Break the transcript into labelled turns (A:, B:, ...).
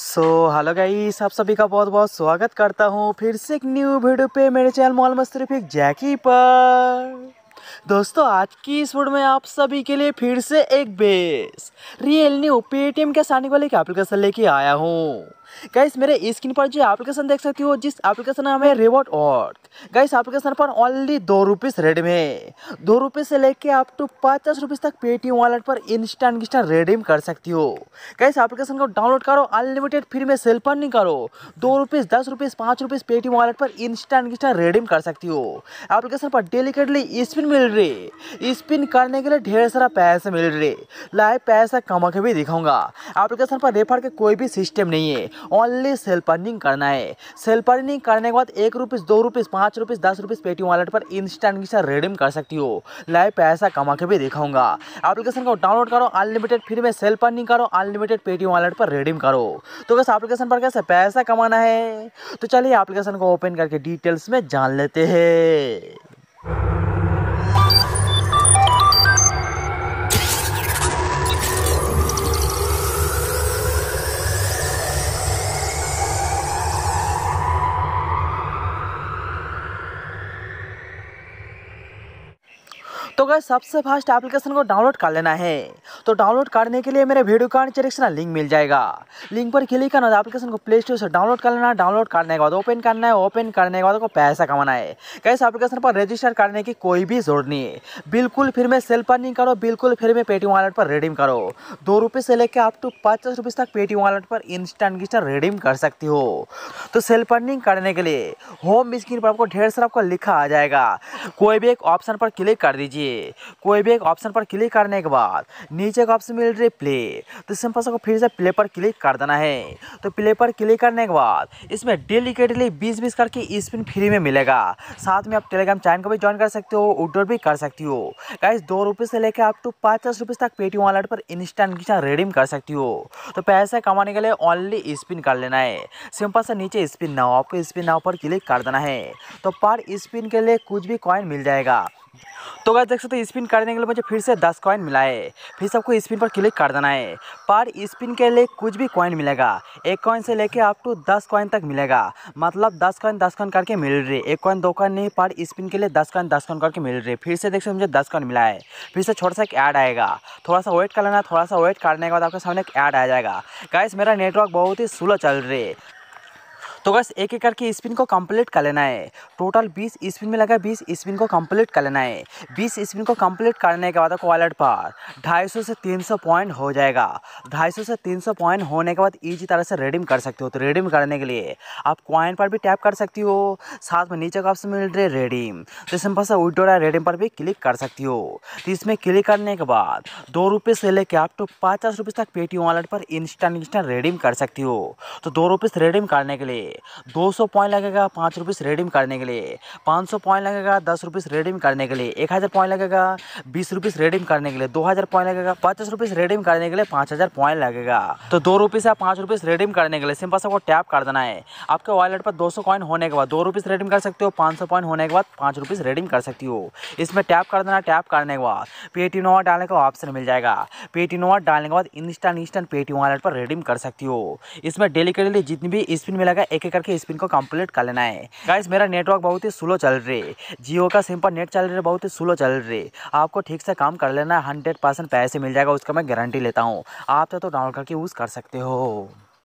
A: so hello guys आप सभी का बहुत बहुत स्वागत करता हूँ फिर से एक न्यू वीडियो पे मेरे चैनल मॉल मस्त जैकी पर दोस्तों आज की इस वीडियो में आप सभी के लिए फिर से एक बेस रियल न्यू पेटीएम के सामने वाले एप्लीकेशन लेके आया हूँ गाइस मेरे स्क्रीन पर जो एप्लीकेशन देख सकती हो जिस एप्लीकेशन का है रिवॉर्ड ऑर्थ गाइस एप्लीकेशन पर ओनली दो रुपीस रेडीम है दो रुपीस से लेके आप टू पचास रुपीस तक पेटीएम वॉलेट पर इंस्टेंट इंस्टेंट रेडीम कर सकती हो गाइस एप्लीकेशन को डाउनलोड करो अनलिमिटेड फ्री में सेल पर नहीं करो दो रुपीस दस रुपीस पांच रुपीस पेटीएम वॉलेट पर इंस्टेंट इंस्टेंट रेडीम कर सकती हो एप्लीकेशन पर डेलीकेटली स्पिन मिल रहे स्पिन करने के लिए ढेर सारा पैसा मिल रहे लाइव पैसा कमा के भी दिखाऊंगा एप्लीकेशन पर रेफर के कोई भी सिस्टम नहीं है ओनली सेल्फ अर्निंग करना है सेल्फ अर्निंग करने के बाद एक रुपीज़ दो रुपीज़ पाँच रुपीज़ दस रुपीज़ पेटीएम वॉलेट पर इंस्टेंट से रिडीम कर सकती हो लाइव पैसा कमा के भी दिखाऊंगा एप्लीकेशन को डाउनलोड करो अनलिमिटेड फ्री में सेल्फ अर्निंग करो अनलिमिटेड पेटीएम वॉलेट पर रिडीम करो तो कैसे एप्लीकेशन पर कैसे पैसा कमाना है तो चलिए एप्लीकेशन को ओपन करके डिटेल्स में जान लेते हैं तो अगर सबसे फास्ट एप्लीकेशन को डाउनलोड कर लेना है तो डाउनलोड करने के लिए मेरे वीडियो का नीचे डिस्क्रिप्शन लिंक मिल जाएगा लिंक पर क्लिक करना एप्लीकेशन को प्ले स्टोर से डाउनलोड कर लेना डाउनलोड करने के बाद ओपन करना है ओपन करने के बाद आपको पैसा कमाना है कैसे एप्लीकेशन पर रजिस्टर करने की कोई भी जरूरत नहीं है बिल्कुल फिर में सेल पर नहीं करो बिल्कुल फिर में पेटीएम वॉलेट पर रिडीम करो दो रुपये से लेकर आप टू पचास रुपये तक पेटीएम वॉलेट पर इंस्टेंट इंस्टेंट रिडीम कर सकती हो तो सेल पर्निंग करने के लिए होम स्क्रीन पर आपको ढेर सारा आपको लिखा आ जाएगा कोई भी एक ऑप्शन पर क्लिक कर दीजिए कोई भी एक ऑप्शन पर क्लिक करने के बाद नीचे का ऑप्शन मिल रही प्ले तो इस ऑप्शन को फिर से प्ले पर क्लिक कर देना है तो प्ले पर क्लिक करने के बाद इसमें डेलीकेटली बीस बीस करके स्पिन फ्री में मिलेगा साथ में आप टेलीग्राम चैनल को भी ज्वाइन कर सकते हो उडोर भी कर सकती हो गाइस दो रुपये से लेकर आप टू पचास रुपये तक पेटीएम वॉलेट पर इंस्टेंट किसान रिडीम कर सकती हो तो पैसा कमाने के लिए ओनली स्पिन कर लेना है सिंपल से नीचे स्पिन नाव आपको स्पिन नाव पर क्लिक कर देना है तो पर स्पिन के लिए कुछ भी कॉइन मिल जाएगा तो गाइस देख सकते हैं स्पिन करने के लिए मुझे फिर से दस कॉइन मिला है फिर से आपको स्पिन पर क्लिक कर देना है पर स्पिन के लिए कुछ भी कॉइन मिलेगा एक कॉइन से लेके अप टू दस कॉइन तक मिलेगा मतलब दस कॉइन दस कॉइन करके मिल रही है एक कॉइन दो कॉइन नहीं पर स्पिन के लिए दस कॉइन दस कॉइन करके मिल रही है फिर से देख सकते मुझे दस कॉइन मिला है फिर से छोटा सा एक ऐड आएगा थोड़ा सा वेट कर लेना थोड़ा सा वेट करने के बाद आपके सामने एक ऐड आ जाएगा गाइस मेरा नेटवर्क बहुत ही स्लो चल रही है तो बस एक एक करके स्पिन को कंप्लीट कर लेना है टोटल बीस स्पिन में लगा बीस स्पिन को कंप्लीट कर लेना है बीस स्पिन को कंप्लीट करने के बाद वॉलेट पर ढाई से तीन पॉइंट हो जाएगा ढाई से तीन पॉइंट होने के बाद इजी तरह से रिडीम कर सकते हो तो रिडीम करने के लिए आप कॉइन पर भी टैप कर सकती हो साथ में नीचे का ऑप्शन मिल रही है रेडीम तो सिंपल सा विड्रो या रेडीम पर भी क्लिक कर सकती हो तो इसमें क्लिक करने के बाद दो रुपये से लेकर आप तो पचास रुपये तक पेटीएम वॉलेट पर इंस्टेंट इंस्टेंट रेडीम कर सकती हो तो दो रुपये से रेडीम करने के लिए दो सौ पॉइंट लगेगा पाँच रुपीस रेडीम करने के लिए पाँच सौ पॉइंट लगेगा दस रुपीस रेडीम करने के लिए एक हज़ार पॉइंट लगेगा बीस रुपीस रेडीम करने के लिए दो हज़ार पॉइंट लगेगा पचास रुपीस रेडीम करने के लिए पाँच हज़ार पॉइंट लगेगा तो दो रुपीस या पाँच रुपीस रेडीम करने के लिए सिंपल से आपको टैप कर देना है आपके वॉलेट पर दो सौ कॉइन होने के बाद दो रुपीस रेडीम कर सकते हो पाँच सौ पॉइंट होने के बाद पाँच रुपीस रेडीम कर सकती हो इसमें टैप कर देना टैप करने के बाद पेटी नोवा डालने का ऑप्शन मिल जाएगा पेटी नोवा डालने के बाद इंस्टेंट इंस्टेंट पेटी वॉलेट पर रेडीम कर सकती हो इसमें डेली के डेली जितनी भी स्पिन मिलेगा एक एक एक करके स्पिन को कंप्लीट कर लेना है गाइस मेरा नेटवर्क बहुत ही स्लो चल रही है जियो का सिम पर नेट चल रहा है बहुत ही स्लो चल रही है आपको ठीक से काम कर लेना है हंड्रेड पैसे मिल जाएगा उसका मैं गारंटी लेता हूँ आप तो डाउनलोड करके यूज़ कर सकते हो